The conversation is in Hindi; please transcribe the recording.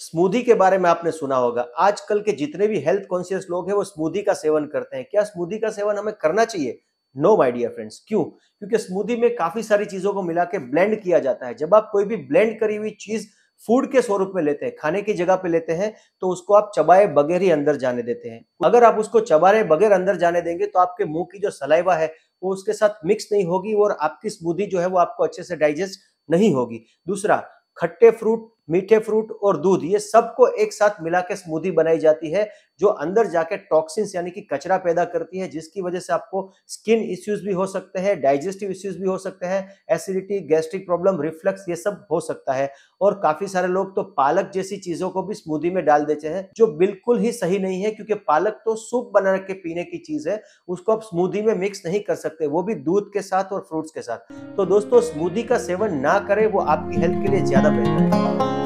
स्मूदी के बारे में आपने सुना होगा आजकल के जितने भी हेल्थ कॉन्शियस लोग हैं वो स्मूदी का सेवन करते हैं क्या स्मूदी का सेवन हमें करना चाहिए नो माय डियर फ्रेंड्स क्यों क्योंकि स्मूदी में काफी सारी चीजों को मिला के ब्लेंड किया जाता है जब आप कोई भी ब्लेंड करी हुई चीज फूड के स्वरूप में लेते हैं खाने की जगह पे लेते हैं तो उसको आप चबाए बगैर ही अंदर जाने देते हैं अगर आप उसको चबाए बगैर अंदर जाने देंगे तो आपके मुंह की जो सलाइवा है वो उसके साथ मिक्स नहीं होगी और आपकी स्मूदी जो है वो आपको अच्छे से डाइजेस्ट नहीं होगी दूसरा खट्टे फ्रूट मीठे फ्रूट और दूध ये सबको एक साथ मिला के स्मूदी बनाई जाती है जो अंदर जाके टॉक्सिन्स यानी कि कचरा पैदा करती है जिसकी वजह से आपको स्किन इश्यूज भी हो सकते हैं डाइजेस्टिव इश्यूज भी हो सकते हैं एसिडिटी गैस्ट्रिक प्रॉब्लम रिफ्लक्स ये सब हो सकता है और काफी सारे लोग तो पालक जैसी चीजों को भी स्मूदी में डाल देते हैं जो बिल्कुल ही सही नहीं है क्योंकि पालक तो सूप बना के पीने की चीज है उसको आप स्मूदी में मिक्स नहीं कर सकते वो भी दूध के साथ और फ्रूट्स के साथ तो दोस्तों स्मूदी का सेवन ना करें वो आपकी हेल्थ के लिए ज्यादा बेहतर है